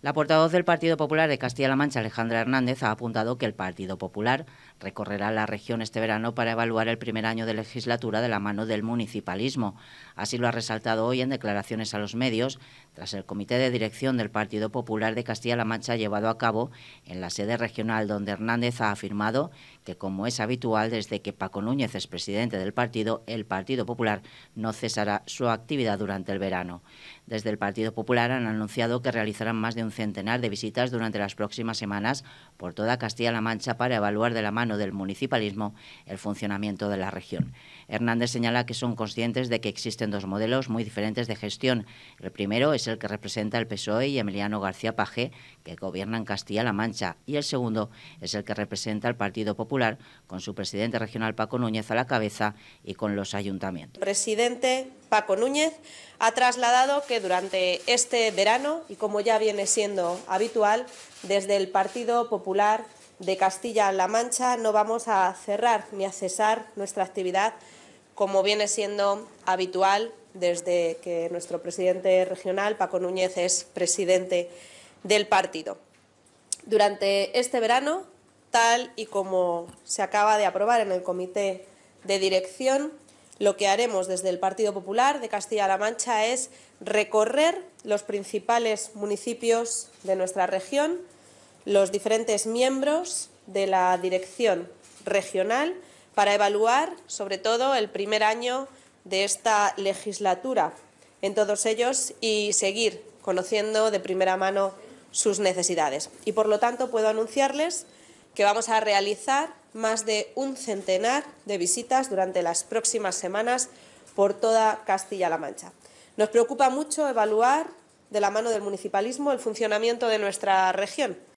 La portavoz del Partido Popular de Castilla-La Mancha, Alejandra Hernández, ha apuntado que el Partido Popular recorrerá la región este verano para evaluar el primer año de legislatura de la mano del municipalismo. Así lo ha resaltado hoy en declaraciones a los medios, tras el comité de dirección del Partido Popular de Castilla-La Mancha llevado a cabo en la sede regional, donde Hernández ha afirmado que, como es habitual desde que Paco Núñez es presidente del partido, el Partido Popular no cesará su actividad durante el verano. Desde el Partido Popular han anunciado que realizarán más de un centenar de visitas durante las próximas semanas por toda Castilla-La Mancha para evaluar de la mano del municipalismo el funcionamiento de la región. Hernández señala que son conscientes de que existen dos modelos muy diferentes de gestión. El primero es el que representa el PSOE y Emiliano García Paje, que gobiernan Castilla-La Mancha, y el segundo es el que representa el Partido Popular, con su presidente regional Paco Núñez a la cabeza y con los ayuntamientos. Presidente, Paco Núñez, ha trasladado que durante este verano, y como ya viene siendo habitual, desde el Partido Popular de Castilla-La Mancha no vamos a cerrar ni a cesar nuestra actividad, como viene siendo habitual desde que nuestro presidente regional, Paco Núñez, es presidente del partido. Durante este verano, tal y como se acaba de aprobar en el comité de dirección, lo que haremos desde el Partido Popular de Castilla-La Mancha es recorrer los principales municipios de nuestra región, los diferentes miembros de la dirección regional, para evaluar sobre todo el primer año de esta legislatura en todos ellos y seguir conociendo de primera mano sus necesidades. Y por lo tanto puedo anunciarles que vamos a realizar más de un centenar de visitas durante las próximas semanas por toda Castilla-La Mancha. Nos preocupa mucho evaluar de la mano del municipalismo el funcionamiento de nuestra región.